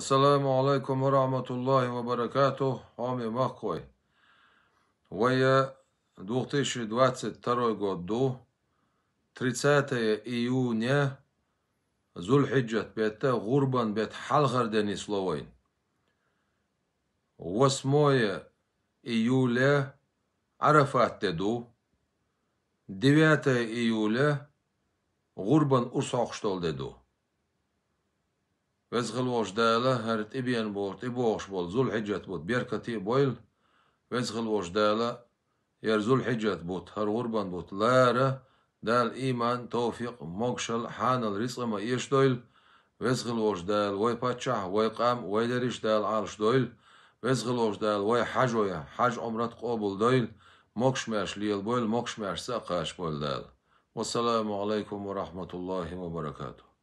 السلام عليكم ورحمة الله وبركاته عمي مخوي ويا دوغتيش دواتس تروي قدو تريتساتة ايونيا زول حجة بيتا غربان بيت حالغر دني سلوين واسموية ايولا عرفات تدو دواتة ايولا غربان ارساقشتال دو وزغلوش دالا هرت إبيان بورت إبوش بول زول حجات بوت بيركتي بويل وزغلوش دالا ير زول حجات بوت هر غربان بوت لارا دال إيمان توفيق موكشل حان الرزق ما إيش دويل وزغلوش دال وي باتشح وي قام وي دريش دال عرش دويل وزغلوش دال وي حاج ويا حاج عمرت قوبل دويل موكش ماش ليل بويل موكش ماش ساقاش بويل دال والسلام عليكم ورحمة الله وبركاته